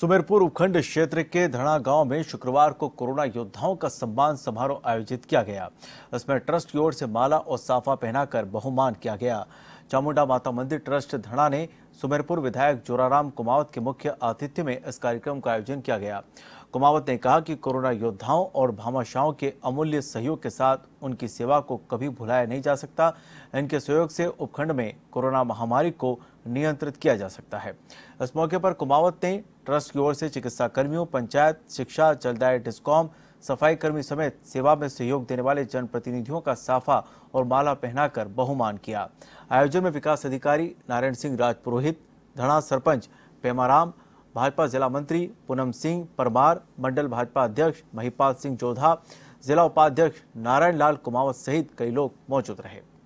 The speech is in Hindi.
सुमेरपुर उपखंड क्षेत्र के धड़ा गांव में शुक्रवार को कोरोना योद्धाओं का सम्मान समारोह आयोजित किया गया इसमें ट्रस्ट की ओर से माला और साफा पहनाकर बहुमान किया गया चामुंडा माता मंदिर ट्रस्ट धड़ा ने सुमेरपुर विधायक जोराराम कुमावत के मुख्य आतिथ्य में इस कार्यक्रम का आयोजन किया गया कुमावत ने कहा कि कोरोना योद्धाओं और भामाशाहों के अमूल्य सहयोग के साथ उनकी सेवा को कभी भुलाया नहीं जा सकता इनके सहयोग से उपखंड में कोरोना महामारी को नियंत्रित किया जा सकता है इस मौके पर कुमावत ने ट्रस्ट की ओर से चिकित्सा कर्मियों पंचायत शिक्षा जलदाय डिस्कॉम सफाई कर्मी समेत सेवा में सहयोग देने वाले जनप्रतिनिधियों का साफा और माला पहनाकर बहुमान किया आयोजन में विकास अधिकारी नारायण सिंह राजपुरोहित धड़ा सरपंच पेमाराम भाजपा जिला मंत्री पूनम सिंह परमार मंडल भाजपा अध्यक्ष महिपाल सिंह जोधा जिला उपाध्यक्ष नारायण लाल कुमावत सहित कई लोग मौजूद रहे